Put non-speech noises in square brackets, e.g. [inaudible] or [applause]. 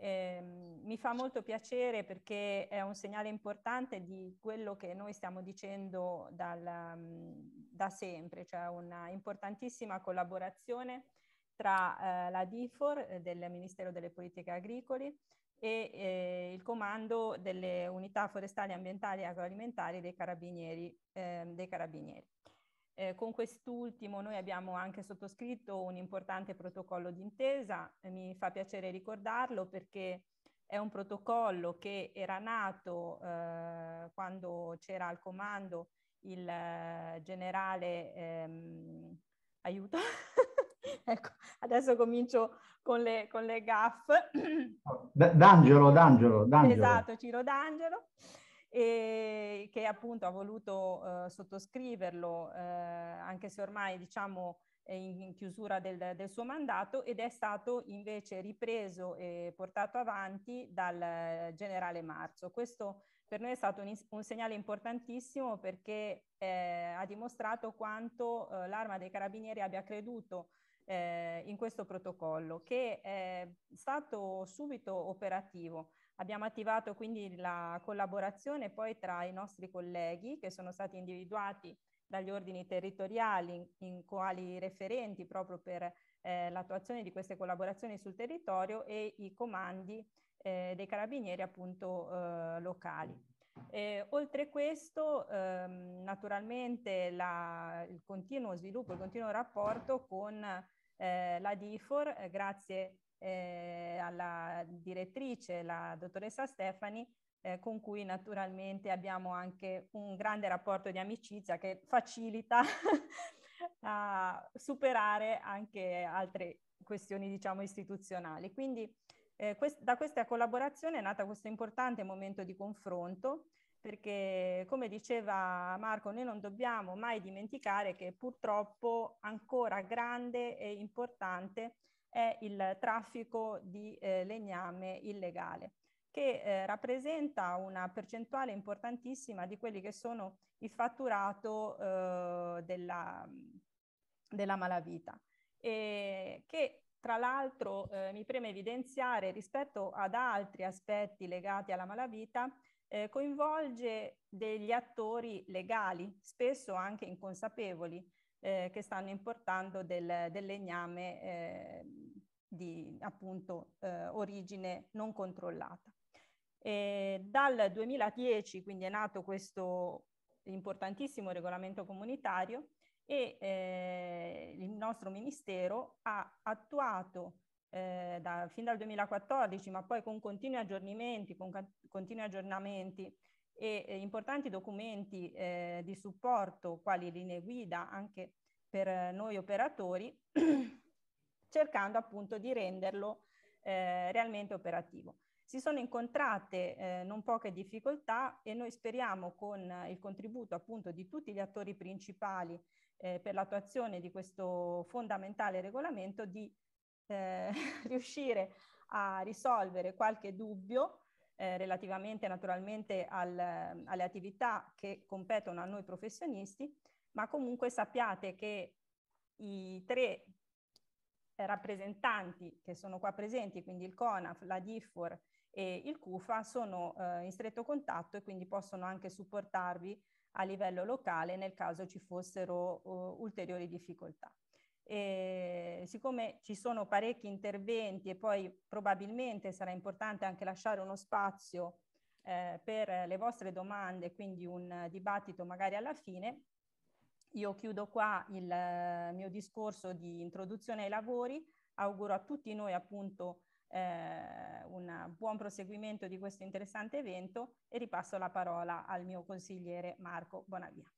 Eh, mi fa molto piacere perché è un segnale importante di quello che noi stiamo dicendo dal, da sempre, cioè una importantissima collaborazione tra eh, la DIFOR del Ministero delle Politiche Agricole e eh, il comando delle unità forestali ambientali e agroalimentari dei carabinieri. Ehm, dei carabinieri. Eh, con quest'ultimo noi abbiamo anche sottoscritto un importante protocollo d'intesa, eh, mi fa piacere ricordarlo perché è un protocollo che era nato eh, quando c'era al comando il eh, generale, ehm, aiuto, [laughs] ecco, adesso comincio con le, con le gaff. D'Angelo, D'Angelo, D'Angelo. Esatto, Ciro D'Angelo e che appunto ha voluto eh, sottoscriverlo, eh, anche se ormai diciamo in, in chiusura del, del, suo mandato, ed è stato invece ripreso e portato avanti dal generale Marzo. Questo per noi è stato un, un segnale importantissimo perché eh, ha dimostrato quanto eh, l'arma dei carabinieri abbia creduto eh, in questo protocollo che è stato subito operativo. Abbiamo attivato quindi la collaborazione poi tra i nostri colleghi che sono stati individuati dagli ordini territoriali in, quali referenti proprio per eh, l'attuazione di queste collaborazioni sul territorio e i comandi eh, dei carabinieri appunto eh, locali. Eh, oltre questo, ehm, naturalmente la, il continuo sviluppo, il continuo rapporto con eh, la DIFOR, eh, grazie eh, alla direttrice, la dottoressa Stefani, eh, con cui naturalmente abbiamo anche un grande rapporto di amicizia che facilita [laughs] a superare anche altre questioni, diciamo, istituzionali. Quindi eh, quest- da questa collaborazione è nata questo importante momento di confronto perché come diceva Marco, noi non dobbiamo mai dimenticare che purtroppo ancora grande e importante è il traffico di eh, legname illegale, che eh, rappresenta una percentuale importantissima di quelli che sono il fatturato eh, della, della, malavita. E che tra l'altro eh, mi preme evidenziare rispetto ad altri aspetti legati alla malavita, eh, coinvolge degli attori legali, spesso anche inconsapevoli, eh, che stanno importando del, del legname eh, di appunto eh, origine non controllata. E dal 2010 quindi è nato questo importantissimo regolamento comunitario e eh, il nostro ministero ha attuato eh, da, fin dal 2014, ma poi con continui aggiornamenti, con ca- continui aggiornamenti e eh, importanti documenti eh, di supporto, quali linee guida anche per noi operatori, [clears throat] cercando appunto di renderlo eh, realmente operativo. Si sono incontrate eh, non poche difficoltà e noi speriamo con il contributo appunto di tutti gli attori principali eh, per l'attuazione di questo fondamentale regolamento di eh, [laughs] riuscire a risolvere qualche dubbio eh, relativamente naturalmente al, alle attività che competono a noi professionisti, ma comunque sappiate che i tre rappresentanti che sono qua presenti, quindi il CONAF, la DIFOR e il CUFA, sono eh, in stretto contatto e quindi possono anche supportarvi a livello locale nel caso ci fossero uh, ulteriori difficoltà. E siccome ci sono parecchi interventi e poi probabilmente sarà importante anche lasciare uno spazio eh, per le vostre domande, quindi un dibattito magari alla fine, io chiudo qua il eh, mio discorso di introduzione ai lavori, auguro a tutti noi appunto eh, un buon proseguimento di questo interessante evento e ripasso la parola al mio consigliere Marco Bonavia.